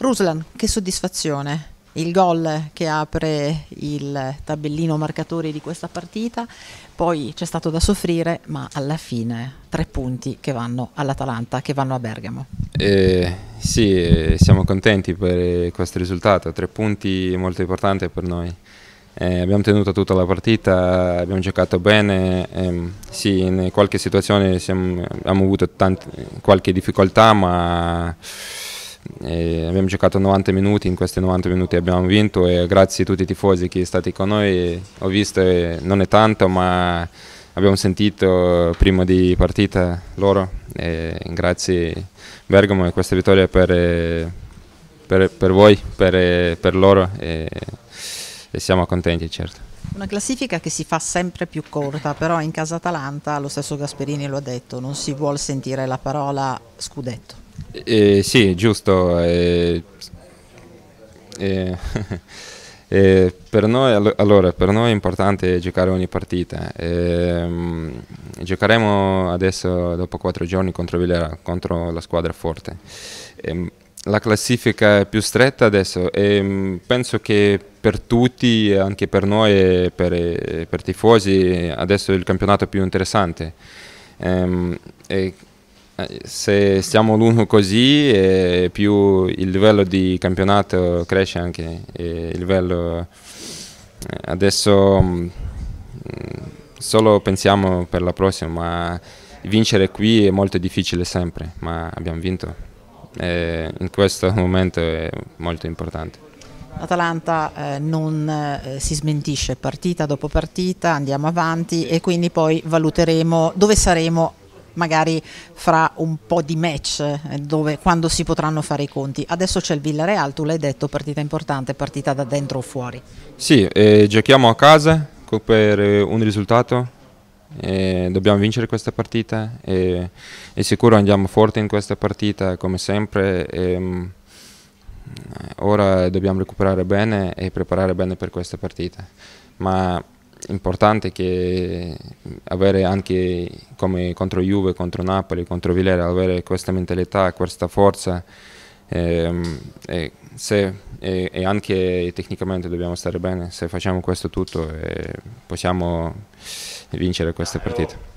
Ruslan, che soddisfazione. Il gol che apre il tabellino marcatori di questa partita, poi c'è stato da soffrire, ma alla fine tre punti che vanno all'Atalanta, che vanno a Bergamo. Eh, sì, eh, siamo contenti per eh, questo risultato, tre punti molto importanti per noi. Eh, abbiamo tenuto tutta la partita, abbiamo giocato bene, ehm, sì, in qualche situazione siamo, abbiamo avuto tante, qualche difficoltà, ma e eh, abbiamo giocato 90 minuti, in questi 90 minuti abbiamo vinto e grazie a tutti i tifosi che sono stati con noi, ho visto, eh, non è tanto, ma abbiamo sentito prima di partita loro e grazie Bergamo e questa vittoria per, eh, per, per voi, per, per loro e, e siamo contenti certo. Una classifica che si fa sempre più corta, però in casa Atalanta, lo stesso Gasperini lo ha detto, non si vuole sentire la parola scudetto. Eh, sì, giusto. Eh, eh, eh per, noi, allora, per noi è importante giocare ogni partita. Ehm, giocheremo adesso, dopo quattro giorni, contro, Villera, contro la squadra forte. Ehm, la classifica è più stretta adesso e ehm, penso che per tutti, anche per noi e per, eh, per tifosi, adesso è il campionato più interessante. E, se stiamo lungo così più il livello di campionato cresce anche il livello eh, adesso mm, solo pensiamo per la prossima ma vincere qui è molto difficile sempre ma abbiamo vinto e in questo momento è molto importante L'Atalanta eh, non eh, si smentisce partita dopo partita, andiamo avanti e quindi poi valuteremo dove saremo magari fra un po' di match eh, dove, quando si potranno fare i conti. Adesso c'è il Villareal, tu l'hai detto, partita importante, partita da dentro o fuori. Sì, eh, giochiamo a casa per eh, un risultato, eh, dobbiamo vincere questa partita e, e, sicuro andiamo forte in questa partita come sempre. E, mm, ora dobbiamo recuperare bene e preparare bene per questa partita. Ma importante che avere anche come contro Juve, contro Napoli, contro Villera, avere questa mentalità, questa forza ehm, e, se, e, e, anche tecnicamente dobbiamo stare bene, se facciamo questo tutto eh, possiamo vincere queste partite.